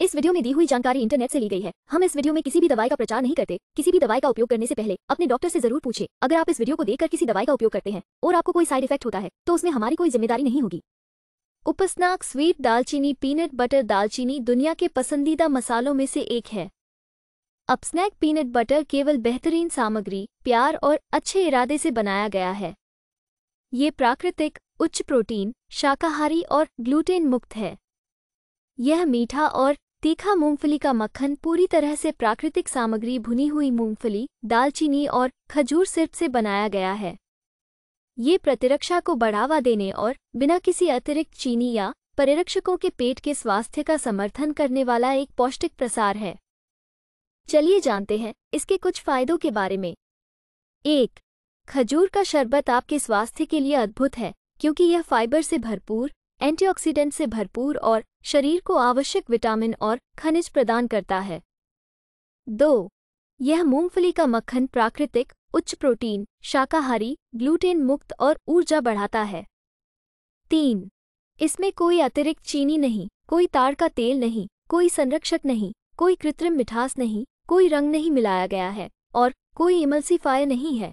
इस वीडियो में दी हुई जानकारी इंटरनेट से ली गई है हम इस वीडियो में किसी भी दवाई का प्रचार नहीं करते किसी भी दवाई का उपयोग करने से पहले अपने डॉक्टर से जरूर पूछे अगर आप इस वीडियो को देखकर किसी दवाई का उपयोग करते हैं और आपको कोई साइड इफेक्ट होता है तो उसमें हमारी कोई जिम्मेदारी नहीं होगी उपस्नाक स्वीट दालचीनी पीनट बटर दालचीनी दुनिया के पसंदीदा मसालों में से एक है अब स्नैक पीनट बटर केवल बेहतरीन सामग्री प्यार और अच्छे इरादे से बनाया गया है ये प्राकृतिक उच्च प्रोटीन शाकाहारी और ग्लूटेन मुक्त है यह मीठा और तीखा मूंगफली का मक्खन पूरी तरह से प्राकृतिक सामग्री भुनी हुई मूंगफली दालचीनी और खजूर सिर्फ से बनाया गया है ये प्रतिरक्षा को बढ़ावा देने और बिना किसी अतिरिक्त चीनी या परिरक्षकों के पेट के स्वास्थ्य का समर्थन करने वाला एक पौष्टिक प्रसार है चलिए जानते हैं इसके कुछ फायदों के बारे में एक खजूर का शरबत आपके स्वास्थ्य के लिए अद्भुत है क्योंकि यह फाइबर से भरपूर एंटीऑक्सीडेंट से भरपूर और शरीर को आवश्यक विटामिन और खनिज प्रदान करता है दो यह मूंगफली का मक्खन प्राकृतिक उच्च प्रोटीन शाकाहारी ग्लूटेन मुक्त और ऊर्जा बढ़ाता है तीन इसमें कोई अतिरिक्त चीनी नहीं कोई ताड़ का तेल नहीं कोई संरक्षक नहीं कोई कृत्रिम मिठास नहीं कोई रंग नहीं मिलाया गया है और कोई इमल्सीफायर नहीं है